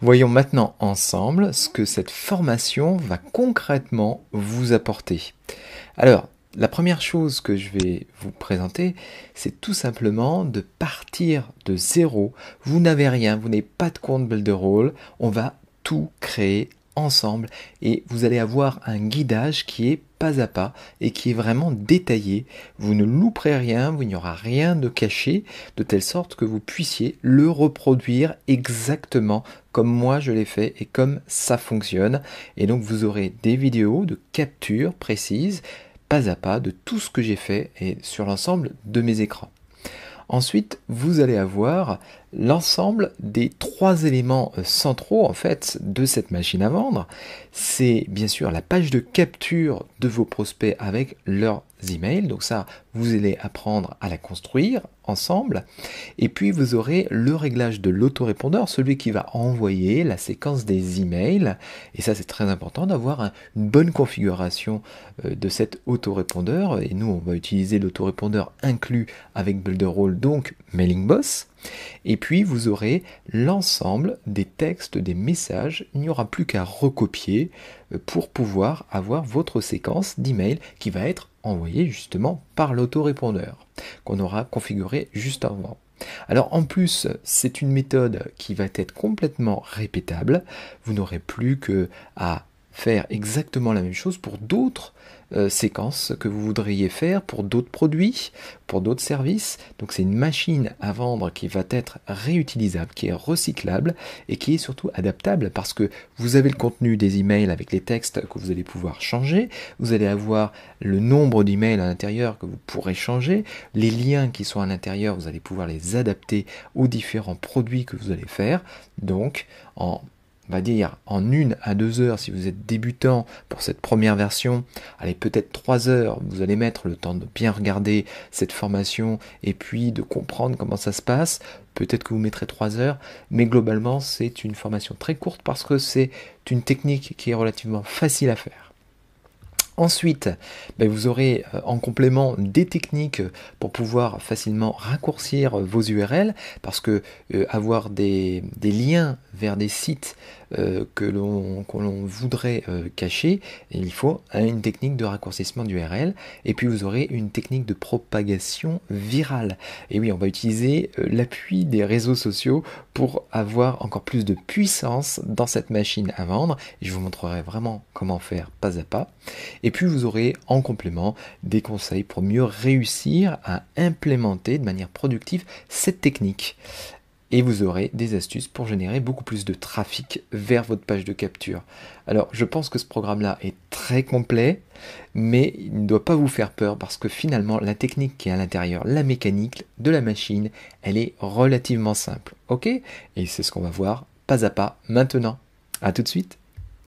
Voyons maintenant ensemble ce que cette formation va concrètement vous apporter. Alors, la première chose que je vais vous présenter, c'est tout simplement de partir de zéro. Vous n'avez rien, vous n'avez pas de compte Builderall. On va tout créer ensemble et vous allez avoir un guidage qui est pas à pas et qui est vraiment détaillé. Vous ne louperez rien, vous n'y aura rien de caché, de telle sorte que vous puissiez le reproduire exactement comme moi je l'ai fait et comme ça fonctionne. Et donc vous aurez des vidéos de capture précises, pas à pas, de tout ce que j'ai fait et sur l'ensemble de mes écrans. Ensuite, vous allez avoir l'ensemble des trois éléments euh, centraux en fait de cette machine à vendre. C'est bien sûr la page de capture de vos prospects avec leur emails. Donc ça, vous allez apprendre à la construire ensemble. Et puis vous aurez le réglage de l'autorépondeur, celui qui va envoyer la séquence des emails. Et ça, c'est très important d'avoir une bonne configuration euh, de cet autorépondeur. Et nous, on va utiliser l'autorépondeur inclus avec Builderall, donc Mailing Boss. Et puis vous aurez l'ensemble des textes, des messages. Il n'y aura plus qu'à recopier euh, pour pouvoir avoir votre séquence d'email qui va être envoyé justement par l'autorépondeur qu'on aura configuré juste avant. Alors en plus, c'est une méthode qui va être complètement répétable. Vous n'aurez plus que à faire exactement la même chose pour d'autres euh, séquences que vous voudriez faire pour d'autres produits, pour d'autres services. Donc c'est une machine à vendre qui va être réutilisable, qui est recyclable et qui est surtout adaptable parce que vous avez le contenu des emails avec les textes que vous allez pouvoir changer, vous allez avoir le nombre d'emails à l'intérieur que vous pourrez changer, les liens qui sont à l'intérieur, vous allez pouvoir les adapter aux différents produits que vous allez faire. Donc en on va dire en une à deux heures si vous êtes débutant pour cette première version, allez peut-être trois heures, vous allez mettre le temps de bien regarder cette formation et puis de comprendre comment ça se passe. Peut-être que vous mettrez trois heures, mais globalement c'est une formation très courte parce que c'est une technique qui est relativement facile à faire. Ensuite, ben, vous aurez euh, en complément des techniques pour pouvoir facilement raccourcir vos URL, parce que euh, avoir des, liens vers des sites euh, que l'on voudrait cacher, il faut une technique de raccourcissement d'URL, et puis vous aurez une technique de propagation virale. Et oui, on va utiliser l'appui des réseaux sociaux pour avoir encore plus de puissance dans cette machine à vendre. je vous montrerai vraiment comment faire pas à pas. Et puis vous aurez en complément des conseils pour mieux réussir à implémenter de manière productive cette technique. Et vous aurez des astuces pour générer beaucoup plus de trafic vers votre page de capture. Alors je pense que ce programme-là est très complet, mais il ne doit pas vous faire peur parce que finalement la technique qui est à l'intérieur, la mécanique de la machine, elle est relativement simple. Ok Et c'est ce qu'on va voir pas à pas maintenant. A tout de suite